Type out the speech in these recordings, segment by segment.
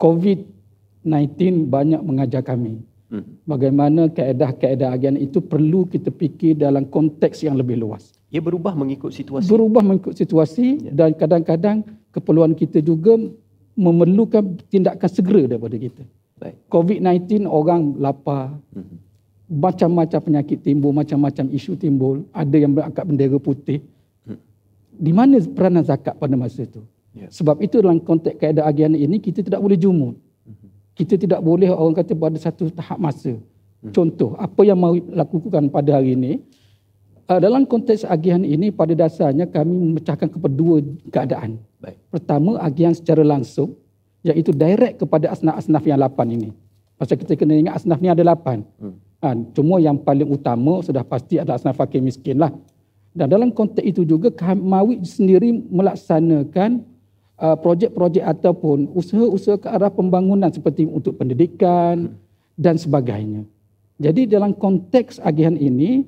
COVID-19 banyak mengajar kami hmm. bagaimana keadaan-keadaan agian itu perlu kita fikir dalam konteks yang lebih luas. Ia berubah mengikut situasi. Berubah mengikut situasi ya. dan kadang-kadang keperluan kita juga memerlukan tindakan segera daripada kita. COVID-19 orang lapar. Hmm. Macam-macam penyakit timbul, macam-macam isu timbul. Ada yang berangkat bendera putih. Hmm. Di mana peranan zakat pada masa itu? Ya, sebab itu dalam konteks kaedah agian ini kita tidak boleh jumud. Kita tidak boleh orang kata pada satu tahap masa. Contoh apa yang mau lakukan pada hari ini ah, dalam konteks agian ini pada dasarnya kami memecahkan kepada dua keadaan. Baik. Pertama agian secara langsung iaitu direct kepada asnaf-asnaf yang lapan ini. Pasal kita kena ingat asnaf ni ada lapan. Hmm. Ha, cuma yang paling utama sudah pasti adalah asnaf fakir miskinlah. Dan dalam konteks itu juga Mawid sendiri melaksanakan uh, projek-projek ataupun usaha-usaha ke arah pembangunan seperti untuk pendidikan hmm. dan sebagainya. Jadi dalam konteks agihan ini,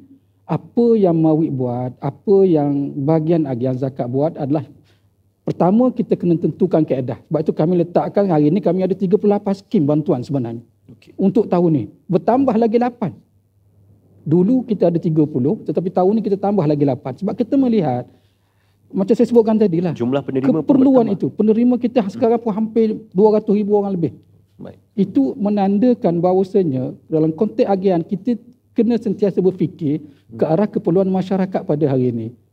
apa yang Mawi buat, apa yang bagian agihan zakat buat adalah pertama kita kena tentukan keadaan. Sebab itu kami letakkan hari ini kami ada 38 skim bantuan sebenarnya. Okay. Untuk tahun ini. Bertambah lagi 8. Dulu kita ada 30 tetapi tahun ini kita tambah lagi 8. Sebab kita melihat macam saya sebutkan tadi lah. Jumlah penerima keperluan pun itu. Penerima kita sekarang pun hampir 200 ribu orang lebih. Baik. Itu menandakan bahawasanya dalam konteks agian kita kena sentiasa berfikir ke arah keperluan masyarakat pada hari ini.